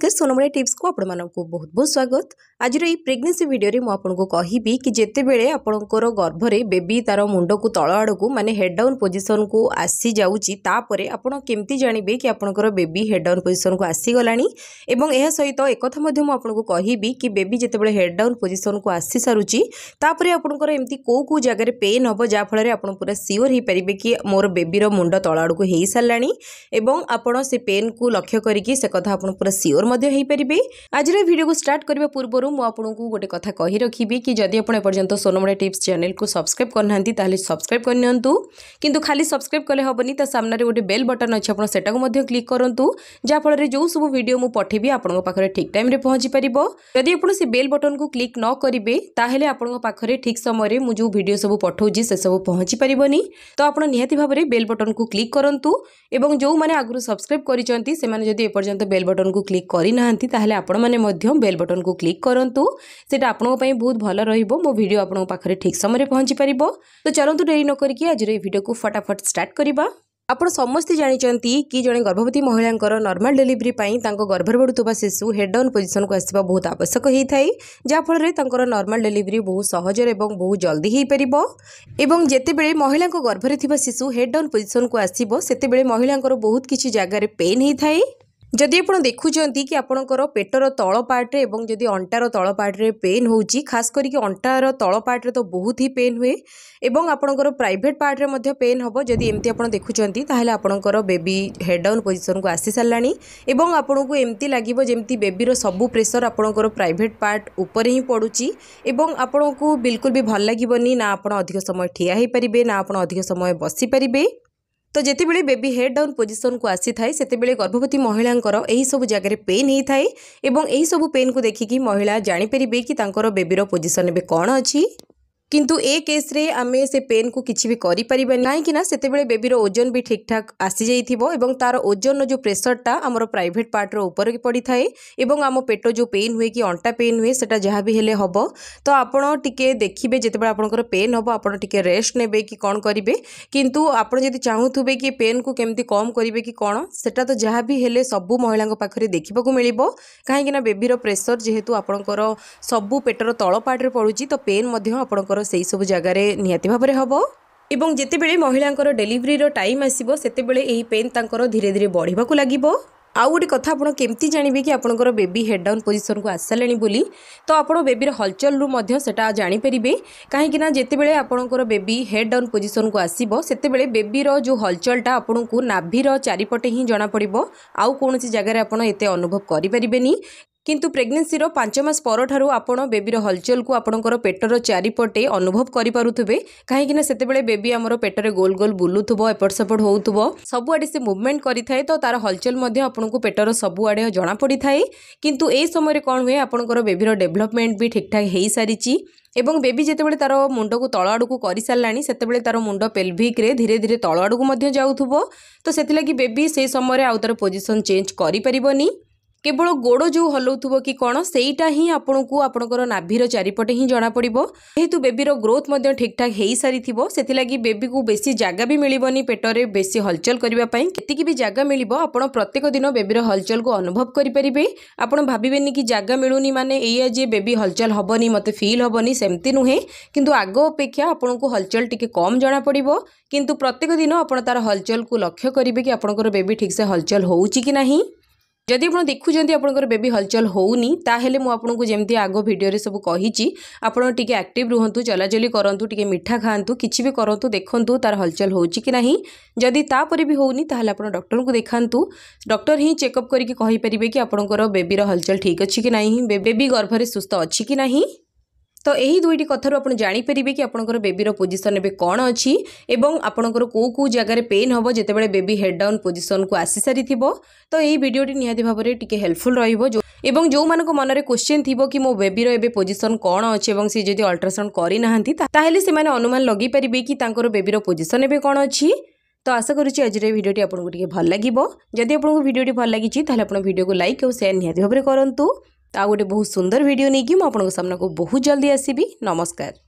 नमस्कार सोनमणी टीप्स को आप बहुत बहुत स्वागत आज प्रेगनेसी भिडियो मुझक कह जितेबाड़ आपणकर गर्भरे बेबी तार मुंड को तल आड़ मानते हेडडाउन पोजिशन को आसी जाऊँगी आपत जानवे कि आपंकर बेबी हेडडाउन पोजिशन को आसीगला सहित एक कहबी कि बेबी जितेबाला हेडडाउन पोजिशन को आसी सारे आपंकर कौ कौ जगार पेन हम जहाँफल पूरा सिओर हो पारे कि मोर बेबी मुंड तल आड़ सारा आपड़ से पेन को लक्ष्य करके कथा पूरा सिओर ମଧ୍ୟ ହୋଇପାରିବେ ଆଜିର ଭିଡ଼ିଓକୁ ଷ୍ଟାର୍ଟ କରିବା ପୂର୍ବରୁ ମୁଁ ଆପଣଙ୍କୁ ଗୋଟେ କଥା କହି ରଖିବି କି ଯଦି ଆପଣ ଏପର୍ଯ୍ୟନ୍ତ ସୋନମଡ଼ା ଟିପ୍ସ ଚ୍ୟାନେଲକୁ ସବସ୍କ୍ରାଇବ୍ କରିନାହାନ୍ତି ତାହେଲେ ସବସ୍କ୍ରାଇବ୍ କରିନିଅନ୍ତୁ କିନ୍ତୁ ଖାଲି ସବସ୍କ୍ରାଇବ୍ କଲେ ହେବନି ତା ସାମ୍ନାରେ ଗୋଟେ ବେଲ୍ ବଟନ୍ ଅଛି ଆପଣ ସେଟାକୁ ମଧ୍ୟ କ୍ଲିକ୍ କରନ୍ତୁ ଯାହାଫଳରେ ଯେଉଁ ସବୁ ଭିଡ଼ିଓ ମୁଁ ପଠାଇବି ଆପଣଙ୍କ ପାଖରେ ଠିକ୍ ଟାଇମ୍ରେ ପହଞ୍ଚିପାରିବ ଯଦି ଆପଣ ସେ ବେଲ୍ ବଟନ୍କୁ କ୍ଲିକ୍ ନ କରିବେ ତାହେଲେ ଆପଣଙ୍କ ପାଖରେ ଠିକ୍ ସମୟରେ ମୁଁ ଯେଉଁ ଭିଡ଼ିଓ ସବୁ ପଠାଉଛି ସେସବୁ ପହଞ୍ଚି ପାରିବନି ତ ଆପଣ ନିହାତି ଭାବରେ ବେଲ୍ ବଟନ୍କୁ କ୍ଲିକ୍ କରନ୍ତୁ ଏବଂ ଯେଉଁମାନେ ଆଗରୁ ସବସ୍କ୍ରାଇବ୍ କରିଛନ୍ତି ସେମାନେ ଯଦି ଏପର୍ଯ୍ୟନ୍ତ ବେଲ୍ ବଟନ୍କୁ କ୍ଲିକ୍ करना बेल बटन को क्लिक करूँ से आप बहुत भल रो मो भिड आपखे ठीक समय पहुँची पार तो चलो डेरी न करके आज को फटाफट स्टार्ट करवा आपड़ समस्त जानते कि जड़े गर्भवती महिला नर्माल डेलीवरी गर्भर बढ़ुता शिशु हेड डाउन पोजिशन को आसवा बहुत आवश्यक होता है जहाँफल नर्माल डेलीवरी बहुत सहजर और बहुत जल्दी हो पार और जितेबाद महिला गर्भर थ शिशु हेड डाउन पोजिशन को आसवे महिला बहुत किसी जगह पेन होता है ଯଦି ଆପଣ ଦେଖୁଛନ୍ତି କି ଆପଣଙ୍କର ପେଟର ତଳ ପାର୍ଟରେ ଏବଂ ଯଦି ଅଣ୍ଟାର ତଳ ପାର୍ଟରେ ପେନ୍ ହେଉଛି ଖାସ୍ କରିକି ଅଣ୍ଟାର ତଳ ପାର୍ଟରେ ତ ବହୁତ ହିଁ ପେନ୍ ହୁଏ ଏବଂ ଆପଣଙ୍କର ପ୍ରାଇଭେଟ୍ ପାର୍ଟରେ ମଧ୍ୟ ପେନ୍ ହେବ ଯଦି ଏମିତି ଆପଣ ଦେଖୁଛନ୍ତି ତାହେଲେ ଆପଣଙ୍କର ବେବି ହେଡ଼୍ ଡାଉନ୍ ପୋଜିସନ୍କୁ ଆସିସାରିଲାଣି ଏବଂ ଆପଣଙ୍କୁ ଏମିତି ଲାଗିବ ଯେମିତି ବେବିର ସବୁ ପ୍ରେସର୍ ଆପଣଙ୍କର ପ୍ରାଇଭେଟ୍ ପାର୍ଟ ଉପରେ ହିଁ ପଡ଼ୁଛି ଏବଂ ଆପଣଙ୍କୁ ବିଲକୁଲ ବି ଭଲ ଲାଗିବନି ନା ଆପଣ ଅଧିକ ସମୟ ଠିଆ ହୋଇପାରିବେ ନା ଆପଣ ଅଧିକ ସମୟ ବସିପାରିବେ তো যেতবে বেবি হেড ডাউন পোজিশন কু আসি থাকে সেতবে গর্ভবতী মহিলাঙ্কর সব জায়গায় পেইন হয়ে থাকে এবং এই সব পেইন কু দেখি মহিলা জাঁপারে কি তাঁর বেবির পোজিশন এবে কম অ কিন্তু এ কেস রে আমে সে পেইন কো কিচিবি করি পারিবে নাই কিনা সেতেবেলে বেবিৰ ওজন বি ঠিকঠাক আসি যাইতিব আৰু তার ওজনৰ যো প্ৰেছৰটা আমাৰ প্রাইভেট पार्टৰ ওপৰকি পঢ়ি থাই এবঙ আমো পেটো যো পেইন হুই কি অনটা পেইন হুই সেটা জহাবি হেলে হব তো আপোন টিকে দেখিবে জেতেবেলে আপোনকৰ পেইন হব আপোন টিকে ৰেষ্ট নেবে কি কোন কৰিবে কিন্তু আপোন যদি চাওথুবে কি পেইন কো কেমতে কম কৰিবে কি কোন সেটা তো জহাবি হেলে সব মহিলাৰ পাখৰি দেখিবক مليব কাহে কিনা বেবিৰ প্ৰেছৰ জেহেতু আপোনকৰ সব পেটোৰ তলৰ পাডৰ পঢ়ুজি তো পেইন মধ্যম আপোন ଆପଣଙ୍କର ସେହିସବୁ ଜାଗାରେ ନିହାତି ଭାବରେ ହେବ ଏବଂ ଯେତେବେଳେ ମହିଳାଙ୍କର ଡେଲିଭରିର ଟାଇମ୍ ଆସିବ ସେତେବେଳେ ଏହି ପେନ୍ ତାଙ୍କର ଧୀରେ ଧୀରେ ବଢ଼ିବାକୁ ଲାଗିବ ଆଉ ଗୋଟେ କଥା ଆପଣ କେମିତି ଜାଣିବେ କି ଆପଣଙ୍କର ବେବି ହେଡ଼୍ ଡାଉନ୍ ପୋଜିସନ୍କୁ ଆସିସାରିଲାଣି ବୋଲି ତ ଆପଣ ବେବିର ହଲଚଲ୍ରୁ ମଧ୍ୟ ସେଟା ଜାଣିପାରିବେ କାହିଁକିନା ଯେତେବେଳେ ଆପଣଙ୍କର ବେବି ହେଡ଼୍ ଡାଉନ୍ ପୋଜିସନ୍କୁ ଆସିବ ସେତେବେଳେ ବେବିର ଯେଉଁ ହଲଚଲ୍ଟା ଆପଣଙ୍କୁ ନାଭିର ଚାରିପଟେ ହିଁ ଜଣାପଡ଼ିବ ଆଉ କୌଣସି ଜାଗାରେ ଆପଣ ଏତେ ଅନୁଭବ କରିପାରିବେନି କିନ୍ତୁ ପ୍ରେଗନେନ୍ସିର ପାଞ୍ଚ ମାସ ପରଠାରୁ ଆପଣ ବେବିର ହଲଚଲକୁ ଆପଣଙ୍କର ପେଟର ଚାରିପଟେ ଅନୁଭବ କରିପାରୁଥିବେ କାହିଁକିନା ସେତେବେଳେ ବେବି ଆମର ପେଟରେ ଗୋଲ ଗୋଲ ବୁଲୁଥିବ ଏପଟ ସେପଟ ହେଉଥିବ ସବୁଆଡ଼େ ସେ ମୁଭମେଣ୍ଟ କରିଥାଏ ତ ତା'ର ହଲଚଲ ମଧ୍ୟ ଆପଣଙ୍କୁ ପେଟର ସବୁଆଡ଼େ ଜଣାପଡ଼ିଥାଏ କିନ୍ତୁ ଏହି ସମୟରେ କ'ଣ ହୁଏ ଆପଣଙ୍କର ବେବିର ଡେଭଲପମେଣ୍ଟ ବି ଠିକ୍ଠାକ୍ ହୋଇସାରିଛି এবং বেবি যেতবে তার মুন্ডক তল আড়ক করে সারা সেতবে তার মুন্ড পেলভিক্রে ধীরে ধীরে তল আড়ক যাওথব তো সেগে বেবি সেই সময় আউ তার পোজিশন চেঞ্জ করে পারবনি କେବଳ ଗୋଡ଼ ଯେଉଁ ହଲାଉଥିବ କି କ'ଣ ସେଇଟା ହିଁ ଆପଣଙ୍କୁ ଆପଣଙ୍କର ନାଭିର ଚାରିପଟେ ହିଁ ଜଣାପଡ଼ିବ ଯେହେତୁ ବେବିର ଗ୍ରୋଥ୍ ମଧ୍ୟ ଠିକ୍ଠାକ୍ ହୋଇସାରିଥିବ ସେଥିଲାଗି ବେବିକୁ ବେଶୀ ଜାଗା ବି ମିଳିବନି ପେଟରେ ବେଶୀ ହଲଚଲ କରିବା ପାଇଁ କେତିକି ବି ଜାଗା ମିଳିବ ଆପଣ ପ୍ରତ୍ୟେକ ଦିନ ବେବିର ହଲଚଲକୁ ଅନୁଭବ କରିପାରିବେ ଆପଣ ଭାବିବେନି କି ଜାଗା ମିଳୁନି ମାନେ ଏଇଆ ଯେ ବେବି ହଲଚଲ ହେବନି ମୋତେ ଫିଲ୍ ହେବନି ସେମିତି ନୁହେଁ କିନ୍ତୁ ଆଗ ଅପେକ୍ଷା ଆପଣଙ୍କୁ ହଲଚଲ ଟିକେ କମ୍ ଜଣାପଡ଼ିବ କିନ୍ତୁ ପ୍ରତ୍ୟେକ ଦିନ ଆପଣ ତା'ର ହଲଚଲକୁ ଲକ୍ଷ୍ୟ କରିବେ କି ଆପଣଙ୍କର ବେବି ଠିକ୍ସେ ହଲଚଲ ହେଉଛି କି ନାହିଁ जदि आप देखुंत बेबी हलचल होमती आग भिडियो सब कही आपे आक्ट रुहतु चलाचली करूँ टे मिठा खातु कि भी करूँ देखूँ तार हलचल हो ना जदि भी होनी डक्टर को देखा डक्टर ही चेकअप करेंगे कि आपंकर बेबी हलचल ठीक अच्छी कि ना बेबी गर्भर सुस्थ अच्छी ना তো ଏହି ଦୁଇଟି କଥାରୁ ଆପଣ ଜାଣିପାରିବେ କି ଆପଣଙ୍କର ବେବିର ପୋଜିସନ୍ ଏବେ କ'ଣ ଅଛି ଏବଂ ଆପଣଙ୍କର କେଉଁ କେଉଁ ଜାଗାରେ ପେନ୍ ହେବ ଯେତେବେଳେ ବେବି ହେଡ଼୍ ଡାଉନ୍ ପୋଜିସନ୍କୁ ଆସିସାରିଥିବ ତ ଏହି ଭିଡ଼ିଓଟି ନିହାତି ଭାବରେ ଟିକିଏ ହେଲ୍ପଫୁଲ୍ ରହିବ ଏବଂ ଯେଉଁମାନଙ୍କ ମନରେ କୋଶ୍ଚିନ୍ ଥିବ କି ମୋ ବେବିର ଏବେ ପୋଜିସନ୍ କ'ଣ ଅଛି ଏବଂ ସେ ଯଦି ଅଲ୍ଟ୍ରାସାଉଣ୍ଡ କରିନାହାନ୍ତି ତାହେଲେ ସେମାନେ ଅନୁମାନ ଲଗାଇ ପାରିବେ କି ତାଙ୍କର ବେବିର ପୋଜିସନ୍ ଏବେ କ'ଣ ଅଛି ତ ଆଶା କରୁଛି ଆଜିର ଏ ଭିଡ଼ିଓଟି ଆପଣଙ୍କୁ ଟିକିଏ ଭଲ ଲାଗିବ ଯଦି ଆପଣଙ୍କୁ ଭିଡ଼ିଓଟି ଭଲ ଲାଗିଛି ତାହେଲେ ଆପଣ ଭିଡ଼ିଓକୁ ଲାଇକ୍ ଆଉ ସେୟାର ନିହାତି ଭାବରେ କରନ୍ତୁ आ गोटे बहुत सुंदर भिड नहीं कि मुझे सामना को बहुत जल्दी आसबि नमस्कार